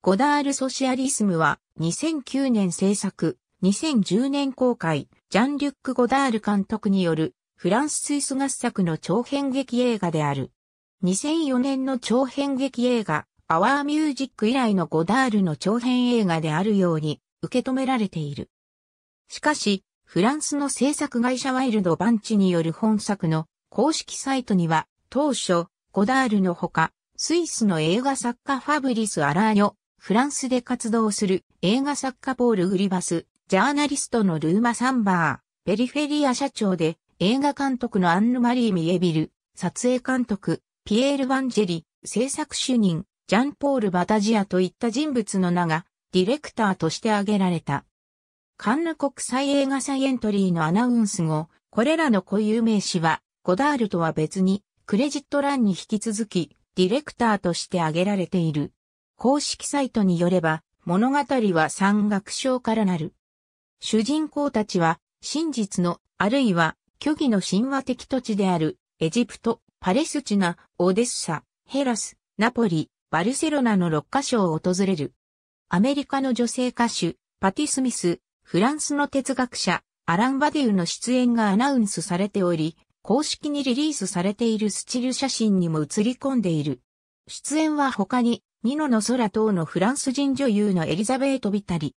ゴダール・ソシアリスムは2009年制作、2010年公開、ジャン・リュック・ゴダール監督によるフランス・スイス合作の長編劇映画である。2004年の長編劇映画、アワー・ミュージック以来のゴダールの長編映画であるように受け止められている。しかし、フランスの制作会社ワイルド・バンチによる本作の公式サイトには当初、ゴダールのほか、スイスの映画作家ファブリス・アラーニョ、フランスで活動する映画作家ポール・グリバス、ジャーナリストのルーマ・サンバー、ペリフェリア社長で映画監督のアンヌ・マリー・ミエビル、撮影監督、ピエール・ヴァンジェリ、制作主任、ジャンポール・バタジアといった人物の名が、ディレクターとして挙げられた。カンヌ国際映画祭エントリーのアナウンス後、これらの固有名詞は、ゴダールとは別に、クレジット欄に引き続き、ディレクターとして挙げられている。公式サイトによれば、物語は山岳賞からなる。主人公たちは、真実の、あるいは、虚偽の神話的土地である、エジプト、パレスチナ、オデッサ、ヘラス、ナポリ、バルセロナの6カ所を訪れる。アメリカの女性歌手、パティ・スミス、フランスの哲学者、アラン・バディウの出演がアナウンスされており、公式にリリースされているスチル写真にも映り込んでいる。出演は他に、ニノの空等のフランス人女優のエリザベート・ビタリ。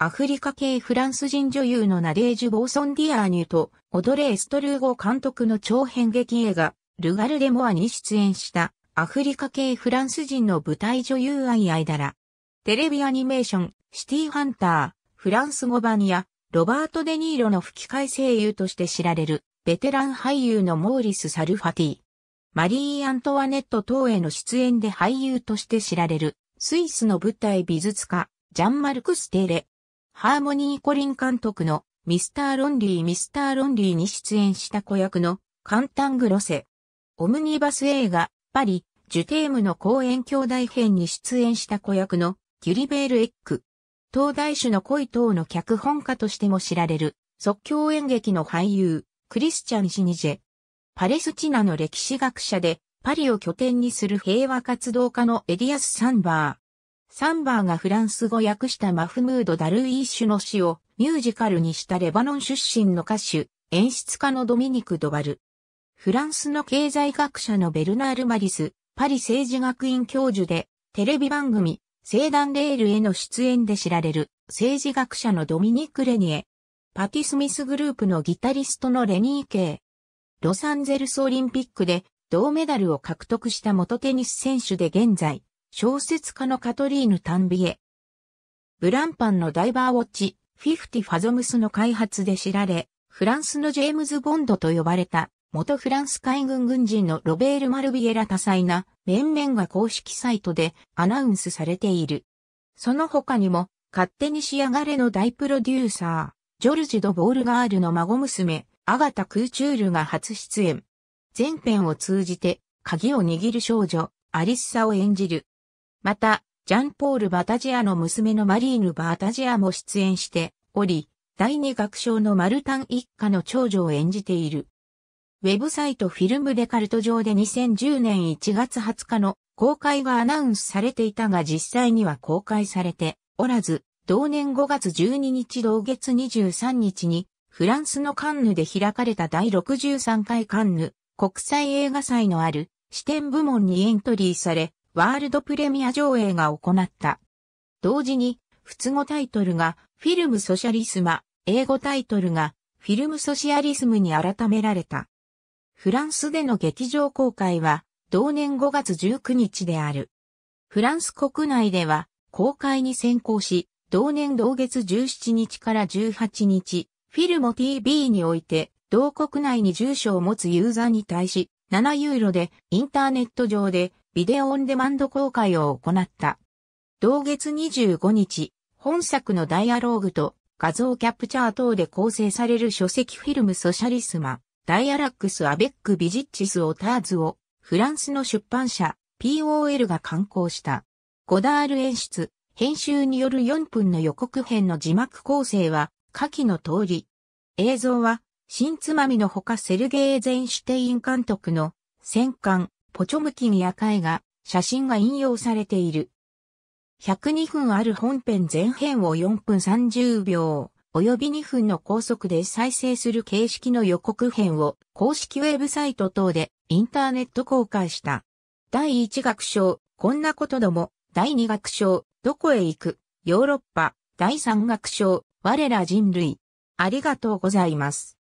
アフリカ系フランス人女優のナデージュ・ボーソン・ディアーニュと、オドレ・ー・ストルーゴ監督の長編劇映画、ルガル・デ・モアに出演した、アフリカ系フランス人の舞台女優アイ・アイダラ。テレビアニメーション、シティ・ハンター、フランス語版や、ロバート・デ・ニーロの吹き替え声優として知られる、ベテラン俳優のモーリス・サルファティ。マリー・アントワネット等への出演で俳優として知られる、スイスの舞台美術家、ジャンマルク・ステーレ。ハーモニー・コリン監督のミスター・ロンリー・ミスター・ロンリーに出演した子役のカンタングロセ。オムニバス映画、パリ、ジュテームの公演兄弟編に出演した子役のギュリベール・エック。東大種の恋等の脚本家としても知られる、即興演劇の俳優、クリスチャン・シニジェ。パレスチナの歴史学者で、パリを拠点にする平和活動家のエディアス・サンバー。サンバーがフランス語訳したマフムード・ダルイーシュの詩をミュージカルにしたレバノン出身の歌手、演出家のドミニク・ドバル。フランスの経済学者のベルナール・マリス、パリ政治学院教授で、テレビ番組、聖団レールへの出演で知られる、政治学者のドミニク・レニエ。パティ・スミスグループのギタリストのレニー・ケイ。ロサンゼルスオリンピックで銅メダルを獲得した元テニス選手で現在、小説家のカトリーヌ・タンビエ。ブランパンのダイバーウォッチ、フィフティ・ファゾムスの開発で知られ、フランスのジェームズ・ボンドと呼ばれた、元フランス海軍軍人のロベール・マルビエラ多彩な面々が公式サイトでアナウンスされている。その他にも、勝手に仕上がれの大プロデューサー、ジョルジュ・ド・ボールガールの孫娘、アガタ・クーチュールが初出演。全編を通じて、鍵を握る少女、アリッサを演じる。また、ジャンポール・バタジアの娘のマリーヌ・バタジアも出演しており、第二楽章のマルタン一家の長女を演じている。ウェブサイトフィルムデカルト上で2010年1月20日の公開がアナウンスされていたが実際には公開されておらず、同年5月12日同月23日にフランスのカンヌで開かれた第63回カンヌ国際映画祭のある視点部門にエントリーされ、ワールドプレミア上映が行った。同時に、通語タイトルがフィルムソシャリスマ、英語タイトルがフィルムソシアリスムに改められた。フランスでの劇場公開は同年5月19日である。フランス国内では公開に先行し、同年同月17日から18日、フィルモ TV において、同国内に住所を持つユーザーに対し、7ユーロでインターネット上でビデオオンデマンド公開を行った。同月25日、本作のダイアローグと画像キャプチャー等で構成される書籍フィルムソシャリスマ、ダイアラックス・アベック・ビジッチス・オターズをフランスの出版社 POL が刊行した。ゴダール演出、編集による4分の予告編の字幕構成は下記の通り。映像は、新つまみのほかセルゲイ・ゼンシュテイン監督の、戦艦、ポチョムキンや絵画、写真が引用されている。102分ある本編前編を4分30秒、及び2分の高速で再生する形式の予告編を公式ウェブサイト等でインターネット公開した。第1楽章、こんなことども、第2楽章、どこへ行く、ヨーロッパ、第3楽章、我ら人類。ありがとうございます。